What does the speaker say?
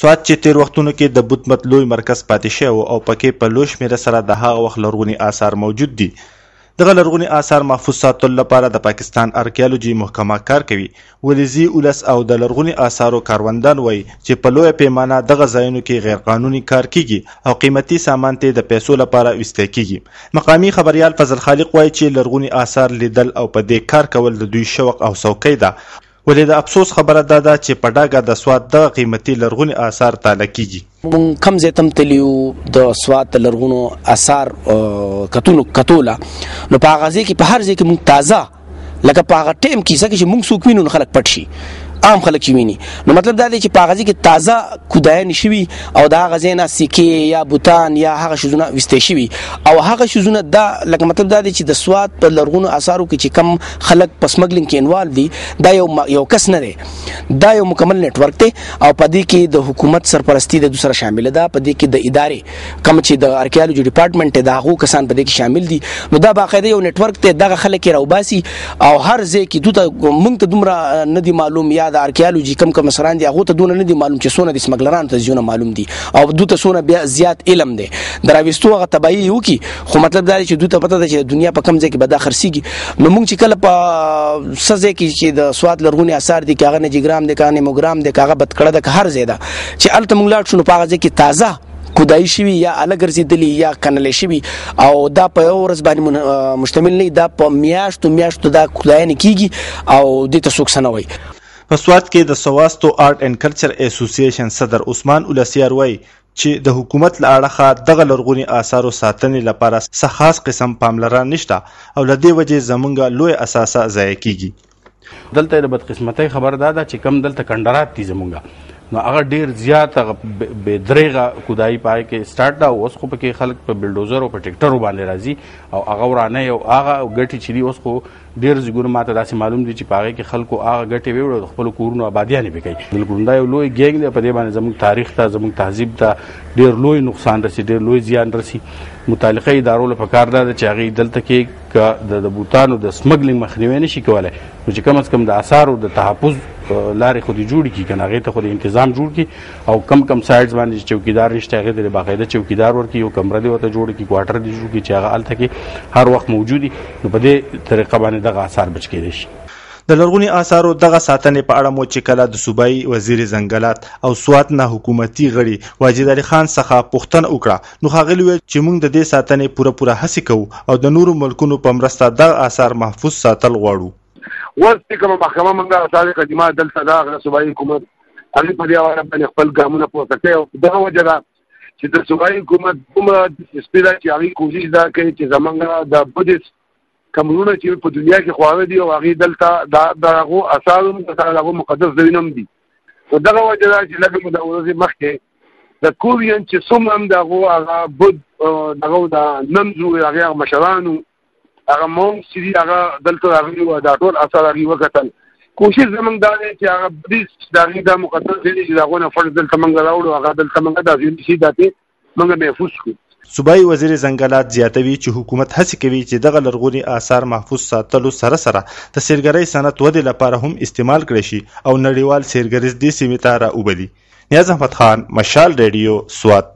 سوات چې تیر وختونو کې د بت متلوی مرکز پاتې شو او پکې په لوش میره سره د هغه وخت لرغونی آثار موجود دي دغه لرغونی آثار محفوظ ساتل لپاره د پاکستان آرکیولوژي محکمه کار کوي ولزی اولس او د لرغونی آثارو کاروندان وای چې په لوی پیمانه دغه ځایونو کې غیر قانوني کار کیږي او قیمتي سامان ته د پیسو لپاره وستل کیږي مقامی خبريال فضل خالق وای چې لرغونی آثار لیدل او په دې کار کول د دوی شوق او سوکۍ ده ولې د افسوس خبره دا ده چې په ډاګه د سواد د قیمتي لرغونی آثار تاله کیږي مونږ کم زیتم تلیو د سواد لرغونو آثار کتونو کتوله نو په غازی کې په هر ځای کې مونږ تازه لکه په هغه ټیم کې چې مونږ سوق وینو خلک پټ شي عام خلک ویني نو مطلب دا دی چې په غزي کې تازه کودای نشوي او دا غزي نه سکه یا بوتان یا هغه شزونه وستې شوي او هغه شزونه دا لکه مطلب دا دی چې د سواد په لرغونو آثارو کې چې کم خلک پسمګلینګ کې انوال دي دا یو یو کس نه دی دا یو مکمل نت ورک دی او په دې کې د حکومت سرپرستی د دوسر شامل ده په دې کې د ادارې کم چې د ارکیالوجي ډپارټمنټ د هغو کسان په دې کې شامل دي نو دا باقاعده یو نت ورک ته دغه خلک راوباسي او هر ځای کې دوته مونږ ته دومره ندي معلوم یا د ارکیالوجي کم کم سران دي هغه ته دونه نه دي معلوم چې سونه د سمګلران ته ځونه معلوم دي او دوته سونه بیا زیات علم دي دراويستو هغه تبعی یو کی خو مطلب دا چې دوته پته ده چې دنیا په کم ځای کې به دا خرسيږي نو موږ چې کله په سزه کې چې د سواد لرغونی اثار دي کاغه نه جګرام دي کاغه نه موګرام دي کاغه بد کړه د هر ځای دا چې الته موږ لاړ شنو په ځای کې تازه کودای شوی یا الګر زیدلی یا کنل شوی او دا په ورځ باندې مشتمل نه دا په میاشتو میاشتو دا کودای نه کیږي او د تاسو څخه نه وای په سواد کې د سواستو آرټ اینډ کلچر اسوسییشن صدر عثمان اولسیار وای چې د حکومت له اړخه دغه لرغونی آثارو ساتنې لپاره څه خاص قسم پاملران نشته او له دې وجې زمونږ لوی اساسه ضایع کیږي دلته د بدقسمتۍ خبر دادا چې کم دلته کندرات تي زمونږه نو هغه ډیر زیات به درېغه کودای پای کې سٹارټ دا اوس خو پکې خلک په بلډوزر او په ټریکټر باندې راځي او هغه ورانه یو هغه غټي چې دی اوس خو ډیر زګور ماته داسې معلوم دي چې پاغه کې خلکو هغه غټي ویوړو خپل کورونو آبادیانه پکې بالکل دا یو لوی ګینګ دی په دې باندې زموږ تاریخ ته زموږ تهذیب ته ډیر لوی نقصان رسي ډیر لوی زیان رسي متعلقه ادارو له پکار ده چې هغه دلته کې ک د بوتانو د سمګلینګ مخنیوي نشي کولای نو چې کم از کم د آثارو د تحفظ لارې خو دې جوړ کړي کنه هغه ته خو دې تنظیم جوړ کړي او کم کم سایډز باندې چوکیدار نشته هغه دې باقاعده چوکیدار ورکی یو کمره دې ورته جوړ کړي کوارټر دې جوړ کړي چې هغه الته کې هر وخت موجودي نو په دې طریقه باندې دغه آثار بچ کېدي شي د لرغونی آثارو دغه ساتنې په اړه مو چې کله د صوبایي وزیر زنګلات او سوات نه حکومتي غړي واجد علي خان څخه پوښتنه وکړه نو هغه ویل چې موږ د دې ساتنې پوره پوره هڅه کوو او د نورو ملکونو په مرسته د آثار محفوظ ساتل غواړو ورته کوم محکمه موږ آثار قدیمه دلته د صوبایي حکومت هغه په دې اړه باندې خپل ګامونه پورته کړو دغه وجه چې د صوبایي حکومت کومه سپیډه چې هغه کوشش دا کوي چې زمونږ د بودیس کمرونه چې په دنیا کې خواوه دي او هغه دلته دا دغه اثر دغه مقدس دوینم دي نو دغه وجه دا چې لکه د ورځې مخکې د کوریان چې څومره هم دغه هغه بود دغه د نمزو هغه مشرانو هغه مونږ چې هغه دلته راغلی و دا ټول اثر هغه وکتل کوشش زمونږ دا دی چې هغه بریس دغه د مقدس دی چې دغه نه فرض دلته مونږ راوړو هغه دلته مونږ د ځینې شي دته مونږ محفوظ کړو صوبایي وزیر زنګلات زیاتوي چې حکومت هڅه کوي چې دغه لرغوني آثار محفوظ ساتلو سره سره د سیرګرۍ صنعت ودې لپاره هم استعمال کړي شي او نړیوال سیرګریز دې سیمې ته راوبدي نیاز احمد خان مشال ریډیو سوات